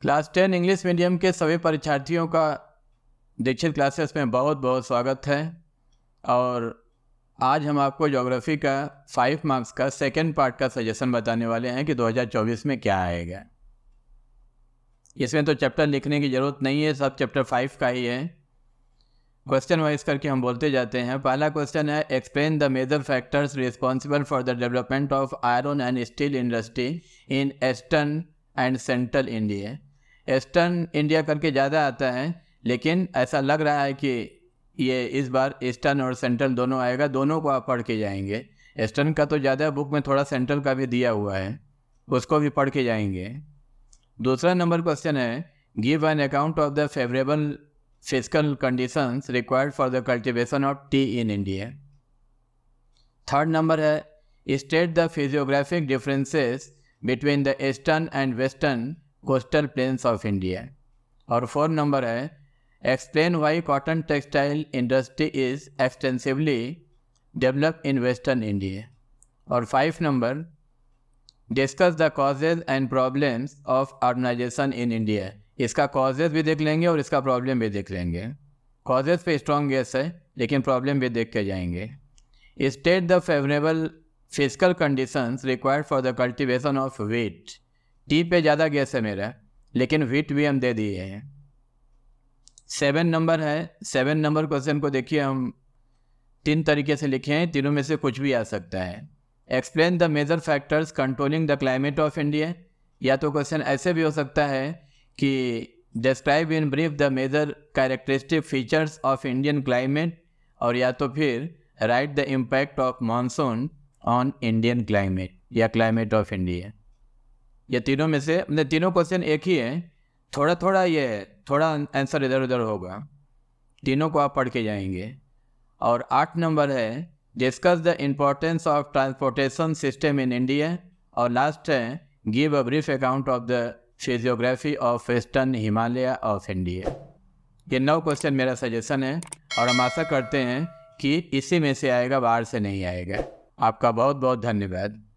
class ten English medium के सभी परीक्षार्थियों का दीक्षित क्लासेस में बहुत बहुत स्वागत है और आज हम आपको जोग्राफ़ी का फाइव मार्क्स का सेकेंड पार्ट का सजेशन बताने वाले हैं कि 2024 में क्या आएगा इसमें तो चैप्टर लिखने की ज़रूरत नहीं है सब चैप्टर फाइव का ही है क्वेश्चन वाइज करके हम बोलते जाते हैं पहला क्वेश्चन है explain the major factors responsible for the development of iron and steel industry in eastern and central India eastern India करके ज़्यादा आता है लेकिन ऐसा लग रहा है कि ये इस बार ईस्टर्न और सेंट्रल दोनों आएगा दोनों को आप पढ़ के जाएंगे ईस्टर्न का तो ज़्यादा बुक में थोड़ा सेंट्रल का भी दिया हुआ है उसको भी पढ़ के जाएंगे दूसरा नंबर क्वेश्चन है give an account of the favourable physical conditions required for the cultivation of tea in India third number है state the physiographic differences between the eastern and western coastal plains of India और four number है explain why cotton textile industry is extensively develop in western India और five number discuss the causes and problems of organisation in India इसका causes भी देख लेंगे और इसका problem भी देख लेंगे कॉजेज पे स्ट्रॉन्ग गेस है लेकिन प्रॉब्लम भी देख के जाएंगे state the favourable physical conditions required for the cultivation of wheat tea पे ज़्यादा गैस है मेरा लेकिन व्हीट भी हम दे दिए हैं सेवन नंबर है सेवन नंबर क्वेश्चन को देखिए हम तीन तरीके से लिखे हैं तीनों में से कुछ भी आ सकता है explain the major factors controlling the climate of India या तो क्वेश्चन ऐसे भी हो सकता है कि describe in brief the major characteristic features of Indian climate और या तो फिर write the impact of monsoon on Indian climate या क्लाइमेट ऑफ इंडिया ये तीनों में से मतलब तीनों क्वेश्चन एक ही है थोड़ा थोड़ा ये थोड़ा आंसर इधर उधर होगा तीनों को आप पढ़ के जाएंगे और आठ नंबर है discuss the importance of transportation system in India और लास्ट है give a brief account of the physiography of western Himalaya of India ये नौ क्वेश्चन मेरा सजेशन है और हम आशा करते हैं कि इसी में से आएगा बाहर से नहीं आएगा आपका बहुत बहुत धन्यवाद